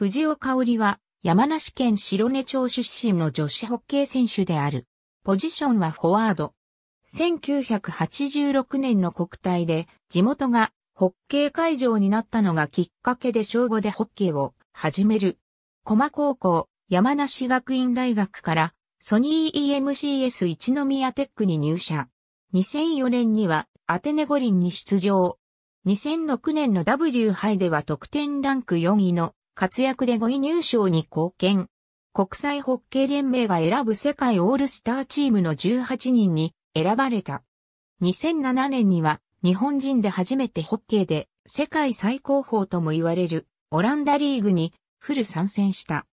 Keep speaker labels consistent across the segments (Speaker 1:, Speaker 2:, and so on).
Speaker 1: 藤尾香織は山梨県白根町出身の女子ホッケー選手である。ポジションはフォワード。1986年の国体で地元がホッケー会場になったのがきっかけで小5でホッケーを始める。駒高校、山梨学院大学からソニー EMCS 一宮テックに入社。2004年にはアテネ五輪に出場。2006年の W 杯では得点ランク4位の活躍で5位入賞に貢献。国際ホッケー連盟が選ぶ世界オールスターチームの18人に選ばれた。2007年には日本人で初めてホッケーで世界最高峰とも言われるオランダリーグにフル参戦した。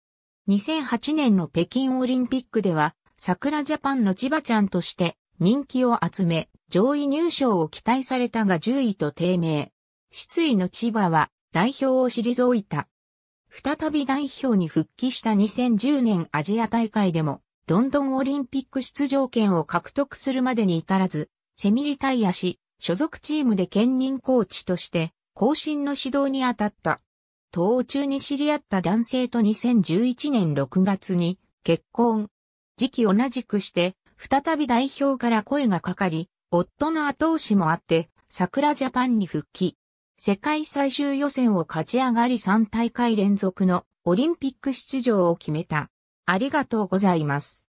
Speaker 1: 2008年の北京オリンピックでは桜ジャパンの千葉ちゃんとして人気を集め上位入賞を期待されたが10位と低迷。失意の千葉は代表を退いた。再び代表に復帰した2010年アジア大会でも、ロンドンオリンピック出場権を獲得するまでに至らず、セミリタイアし、所属チームで兼任コーチとして、後進の指導に当たった。東欧中に知り合った男性と2011年6月に結婚。時期同じくして、再び代表から声がかかり、夫の後押しもあって、桜ジャパンに復帰。世界最終予選を勝ち上がり3大会連続のオリンピック出場を決めた。ありがとうございます。